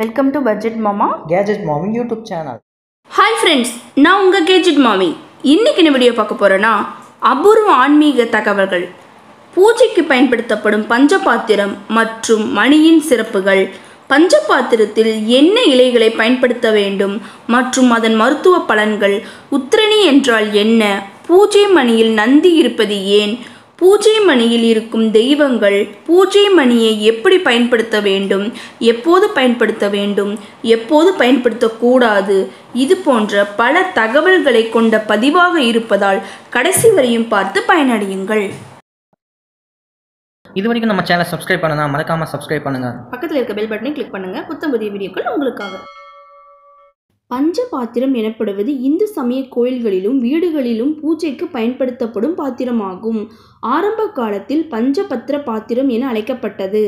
welcome to budget மாமா gadget மாமி YouTube channel hi friends நான் உங்கள் கேஜெட் மாமி இன்றைக்கி என்ன வீடியோ பார்க்க போகிறேன்னா அபூர்வ ஆன்மீக தகவல்கள் பூஜைக்கு பயன்படுத்தப்படும் பஞ்சபாத்திரம் மற்றும் மணியின் சிறப்புகள் பஞ்சபாத்திரத்தில் என்ன இலைகளை பயன்படுத்த வேண்டும் மற்றும் அதன் மருத்துவ பலன்கள் உத்திரணி என்றால் என்ன பூஜை மணியில் நந்தி இருப்பது ஏன் பூஜை மணியில் இருக்கும் தெய்வங்கள் பூஜை மணியை எப்படி பயன்படுத்த வேண்டும் எப்போது பயன்படுத்த வேண்டும் எப்போது பயன்படுத்தக்கூடாது இது போன்ற பல தகவல்களை கொண்ட பதிவாக இருப்பதால் கடைசி வரையும் பார்த்து பயனடையுங்கள் இது வரைக்கும் நம்ம சேனல் சப்ஸ்கிரைப் பண்ணலாம் மறக்காம சப்ஸ்கிரைப் பண்ணுங்க பக்கத்தில் இருக்க பெல் பட்டனை கிளிக் பண்ணுங்கள் புத்தம் புதிய வீடியோக்கள் உங்களுக்காக பஞ்ச பாத்திரம் எனப்படுவது இந்து சமய கோயில்களிலும் வீடுகளிலும் பூஜைக்கு பயன்படுத்தப்படும் பாத்திரமாகும் ஆரம்ப காலத்தில் பஞ்சபத்திர பாத்திரம் என அழைக்கப்பட்டது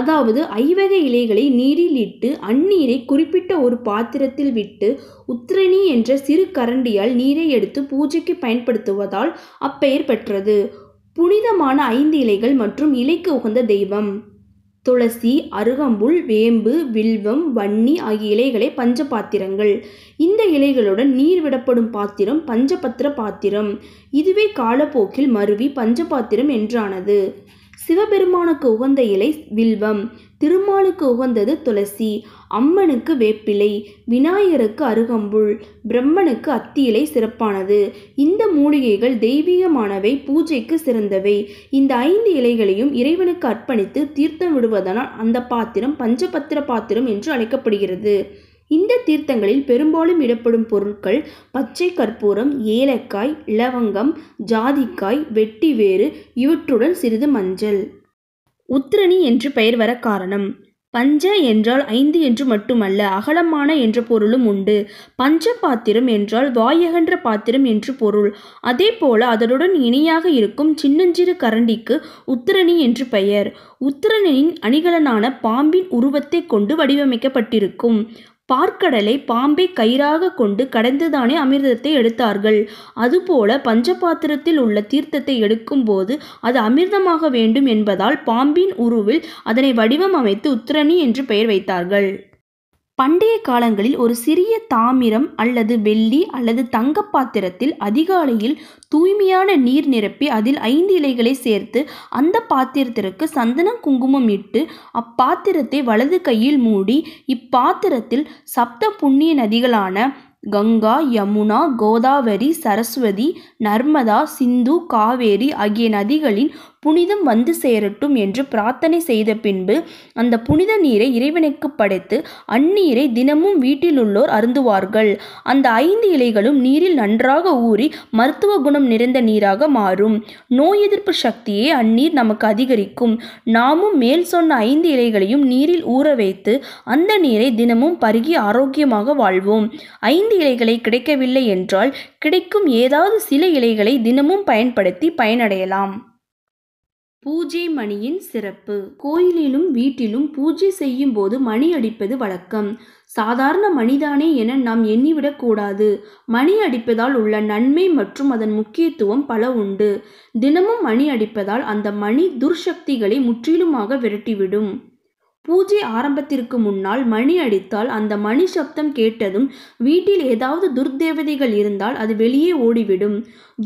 அதாவது ஐவகை இலைகளை நீரில் இட்டு அந்நீரை குறிப்பிட்ட ஒரு பாத்திரத்தில் விட்டு உத்திரணி என்ற சிறு கரண்டியால் நீரை எடுத்து பூஜைக்கு பயன்படுத்துவதால் அப்பெயர் பெற்றது புனிதமான ஐந்து இலைகள் மற்றும் இலைக்கு உகந்த தெய்வம் துளசி அருகம்புல் வேம்பு வில்வம் வன்னி ஆகிய இலைகளை பஞ்ச பாத்திரங்கள் இந்த இலைகளுடன் நீர் விடப்படும் பாத்திரம் பஞ்சபத்திர பாத்திரம் இதுவே காலப்போக்கில் மருவி பஞ்சபாத்திரம் என்றானது சிவபெருமானுக்கு உகந்த இலை வில்வம் திருமாலுக்கு உகந்தது துளசி அம்மனுக்கு வேப்பிலை விநாயகருக்கு அருகம்புல் பிரம்மனுக்கு அத்தியிலை சிறப்பானது இந்த மூலிகைகள் தெய்வீகமானவை பூஜைக்கு சிறந்தவை இந்த ஐந்து இலைகளையும் இறைவனுக்கு அர்ப்பணித்து தீர்த்தம் விடுவதனால் அந்த பாத்திரம் பஞ்சபத்திர பாத்திரம் என்று அழைக்கப்படுகிறது இந்த தீர்த்தங்களில் பெரும்பாலும் இடப்படும் பொருட்கள் பச்சை கற்பூரம் ஏலக்காய் லவங்கம் ஜாதிக்காய் வெட்டி வேறு இவற்றுடன் சிறிது மஞ்சள் உத்திரணி என்று பெயர் வர காரணம் பஞ்ச என்றால் ஐந்து என்று மட்டுமல்ல அகலமான என்ற பொருளும் உண்டு பஞ்ச பாத்திரம் என்றால் வாயகன்ற பாத்திரம் என்று பொருள் அதே போல அதனுடன் இணையாக இருக்கும் சின்னஞ்சிறு கரண்டிக்கு உத்திரணி என்று பெயர் உத்திரணியின் அணிகலனான பாம்பின் உருவத்தை கொண்டு வடிவமைக்கப்பட்டிருக்கும் பார்க்கடலை பாம்பை கயிறாக கொண்டு கடந்துதானே அமிர்தத்தை எடுத்தார்கள் அதுபோல பஞ்சபாத்திரத்தில் உள்ள தீர்த்தத்தை எடுக்கும்போது அது அமிர்தமாக வேண்டும் என்பதால் பாம்பின் உருவில் அதனை வடிவம் அமைத்து உத்திரணி என்று பெயர் வைத்தார்கள் பண்டைய காலங்களில் ஒரு சிறிய தாமிரம் அல்லது வெள்ளி அல்லது தங்க பாத்திரத்தில் அதிகாலையில் தூய்மையான நீர் நிரப்பி அதில் ஐந்து இலைகளை சேர்த்து அந்த பாத்திரத்திற்கு சந்தனம் குங்குமம் இட்டு அப்பாத்திரத்தை வலது கையில் மூடி இப்பாத்திரத்தில் சப்த புண்ணிய நதிகளான கங்கா யமுனா கோதாவரி சரஸ்வதி நர்மதா சிந்து காவேரி ஆகிய நதிகளின் புனிதம் வந்து சேரட்டும் என்று பிரார்த்தனை செய்த பின்பு அந்த புனித நீரை இறைவனுக்கு படைத்து அந்நீரை தினமும் வீட்டிலுள்ளோர் அருந்துவார்கள் அந்த ஐந்து இலைகளும் நீரில் நன்றாக ஊறி மருத்துவ குணம் நிறைந்த நீராக மாறும் நோய் எதிர்ப்பு சக்தியை அந்நீர் நமக்கு அதிகரிக்கும் நாமும் மேல் சொன்ன ஐந்து இலைகளையும் நீரில் ஊற வைத்து அந்த நீரை தினமும் பருகி ஆரோக்கியமாக வாழ்வோம் ஐந்து இலைகளை கிடைக்கவில்லை என்றால் கிடைக்கும் ஏதாவது சில இலைகளை தினமும் பயன்படுத்தி பயனடையலாம் பூஜை மணியின் சிறப்பு கோயிலிலும் வீட்டிலும் பூஜை செய்யும் போது மணி அடிப்பது வழக்கம் சாதாரண மணிதானே என நாம் எண்ணிவிடக்கூடாது மணி அடிப்பதால் உள்ள நன்மை மற்றும் அதன் முக்கியத்துவம் பல உண்டு தினமும் மணி அடிப்பதால் அந்த மணி துர்சக்திகளை முற்றிலுமாக விரட்டிவிடும் பூஜை ஆரம்பத்திற்கு முன்னால் மணி அடித்தால் அந்த மணி சப்தம் கேட்டதும் வீட்டில் ஏதாவது துர்தேவதைகள் இருந்தால் அது வெளியே ஓடிவிடும்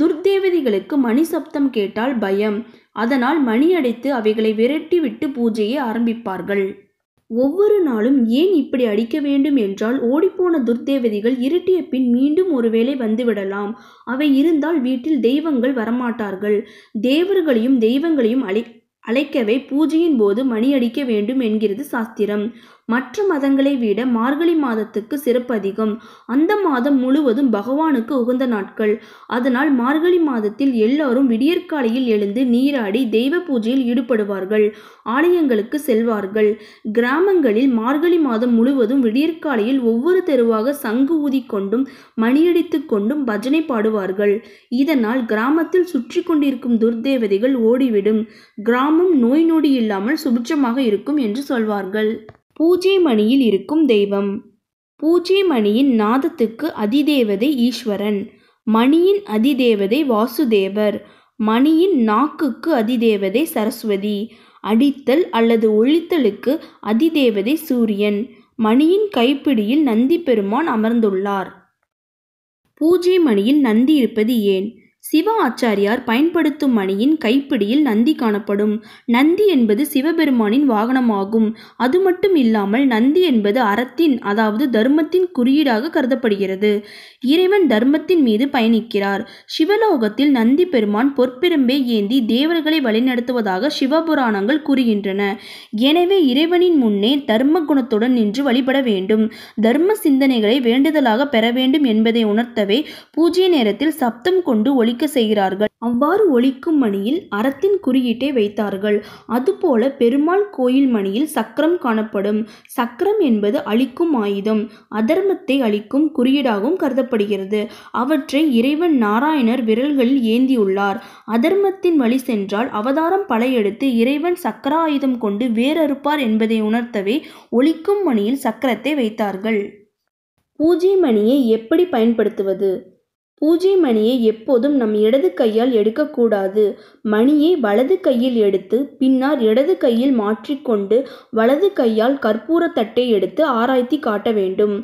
துர்தேவதைகளுக்கு மணி சப்தம் கேட்டால் பயம் அதனால் மணி அவைகளை அவைகளை விட்டு பூஜையை ஆரம்பிப்பார்கள் ஒவ்வொரு நாளும் ஏன் இப்படி அடிக்க வேண்டும் என்றால் ஓடிப்போன துர்தேவதிகள் இருட்டிய பின் மீண்டும் ஒருவேளை வந்துவிடலாம் அவை இருந்தால் வீட்டில் தெய்வங்கள் வரமாட்டார்கள் தேவர்களையும் தெய்வங்களையும் அழை அழைக்கவே பூஜையின் போது மணி அடிக்க வேண்டும் என்கிறது சாஸ்திரம் மற்ற மதங்களை விட மார்கழி மாதத்துக்கு சிறப்பு அதிகம் அந்த மாதம் முழுவதும் பகவானுக்கு உகந்த நாட்கள் அதனால் மார்கழி மாதத்தில் எல்லோரும் விடியற்காலையில் எழுந்து நீராடி தெய்வ பூஜையில் ஈடுபடுவார்கள் ஆலயங்களுக்கு செல்வார்கள் கிராமங்களில் மார்கழி மாதம் முழுவதும் விடியற்காலையில் ஒவ்வொரு தெருவாக சங்கு கொண்டும் மணியடித்து கொண்டும் பஜனை பாடுவார்கள் இதனால் கிராமத்தில் சுற்றி கொண்டிருக்கும் துர்தேவதைகள் ஓடிவிடும் கிராம கிராமம் நோய் நொடி இல்லாமல் சுபிட்சமாக இருக்கும் என்று சொல்வார்கள் பூஜை மணியில் இருக்கும் தெய்வம் பூஜை மணியின் நாதத்துக்கு அதிதேவதை ஈஸ்வரன் மணியின் அதிதேவதை வாசுதேவர் மணியின் நாக்குக்கு அதிதேவதை சரஸ்வதி அடித்தல் அல்லது ஒழித்தலுக்கு அதிதேவதை சூரியன் மணியின் கைப்பிடியில் நந்தி பெருமான் அமர்ந்துள்ளார் பூஜை மணியில் நந்தி இருப்பது ஏன் சிவ ஆச்சாரியார் பயன்படுத்தும் மணியின் கைப்பிடியில் நந்தி காணப்படும் நந்தி என்பது சிவபெருமானின் வாகனமாகும் அது மட்டும் இல்லாமல் நந்தி என்பது அறத்தின் அதாவது தர்மத்தின் குறியீடாக கருதப்படுகிறது இறைவன் தர்மத்தின் மீது பயணிக்கிறார் சிவலோகத்தில் நந்தி பெருமான் பொற்பெரும்பே ஏந்தி தேவர்களை வழிநடத்துவதாக சிவபுராணங்கள் கூறுகின்றன எனவே இறைவனின் முன்னே தர்ம குணத்துடன் நின்று வழிபட வேண்டும் தர்ம சிந்தனைகளை வேண்டுதலாக பெற வேண்டும் என்பதை உணர்த்தவே பூஜ்ய நேரத்தில் சப்தம் கொண்டு ஒளி ஒழிக்க செய்கிறார்கள் அவ்வாறு ஒழிக்கும் மணியில் அறத்தின் குறியீட்டை வைத்தார்கள் அதுபோல பெருமாள் கோயில் மணியில் சக்கரம் காணப்படும் சக்கரம் என்பது அழிக்கும் ஆயுதம் அதர்மத்தை அழிக்கும் குறியீடாகவும் கருதப்படுகிறது அவற்றை இறைவன் நாராயணர் விரல்களில் ஏந்தியுள்ளார் அதர்மத்தின் வழி சென்றால் அவதாரம் படையெடுத்து இறைவன் சக்கர ஆயுதம் கொண்டு வேறறுப்பார் என்பதை உணர்த்தவே ஒழிக்கும் மணியில் சக்கரத்தை வைத்தார்கள் பூஜை மணியை எப்படி பயன்படுத்துவது பூஜை மணியை எப்போதும் நம் இடது கையால் எடுக்கக்கூடாது மணியை வலது கையில் எடுத்து பின்னர் இடது கையில் மாற்றிக்கொண்டு வலது கையால் தட்டை எடுத்து ஆராய்த்தி காட்ட வேண்டும்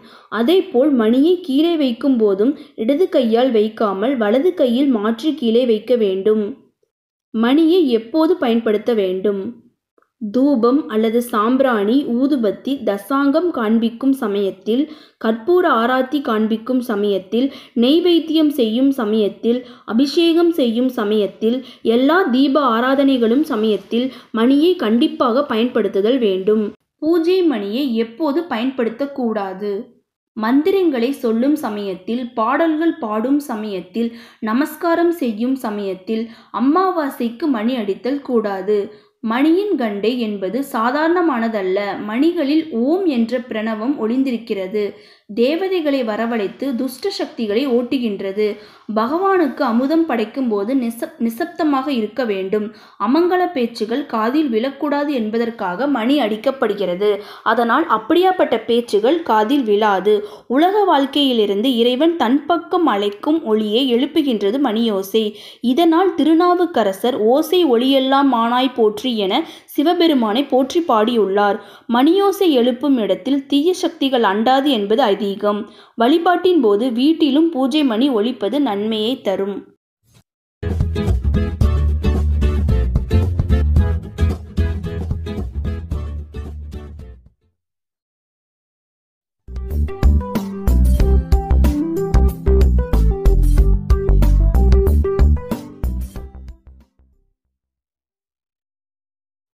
அதேபோல் மணியை கீழே வைக்கும் போதும் இடது கையால் வைக்காமல் வலது கையில் மாற்றி கீழே வைக்க வேண்டும் மணியை எப்போது பயன்படுத்த வேண்டும் தூபம் அல்லது சாம்பிராணி ஊதுபத்தி தசாங்கம் காண்பிக்கும் சமயத்தில் கற்பூர ஆராத்தி காண்பிக்கும் சமயத்தில் நெய்வைத்தியம் செய்யும் சமயத்தில் அபிஷேகம் செய்யும் சமயத்தில் எல்லா தீப ஆராதனைகளும் சமயத்தில் மணியை கண்டிப்பாக பயன்படுத்துதல் வேண்டும் பூஜை மணியை எப்போது பயன்படுத்தக்கூடாது மந்திரங்களை சொல்லும் சமயத்தில் பாடல்கள் பாடும் சமயத்தில் நமஸ்காரம் செய்யும் சமயத்தில் அம்மாவாசைக்கு மணி அடித்தல் கூடாது மணியின் கண்டு என்பது சாதாரணமானதல்ல மணிகளில் ஓம் என்ற பிரணவம் ஒளிந்திருக்கிறது தேவதைகளை வரவழைத்து துஷ்ட சக்திகளை ஓட்டுகின்றது பகவானுக்கு அமுதம் படைக்கும் போது நிசப் நிசப்தமாக இருக்க வேண்டும் அமங்கல பேச்சுகள் காதில் விழக்கூடாது என்பதற்காக மணி அடிக்கப்படுகிறது அதனால் அப்படியாப்பட்ட பேச்சுகள் காதில் விழாது உலக வாழ்க்கையிலிருந்து இறைவன் தன் பக்கம் அழைக்கும் ஒளியை எழுப்புகின்றது மணியோசை இதனால் திருநாவுக்கரசர் ஓசை ஒளியெல்லாம் மானாய் போற்றி என சிவபெருமானை போற்றி பாடியுள்ளார் மணியோசை எழுப்பும் இடத்தில் தீய சக்திகள் அண்டாது என்பது ஐதீகம் வழிபாட்டின் போது வீட்டிலும் பூஜை மணி ஒழிப்பது நன்மையை தரும்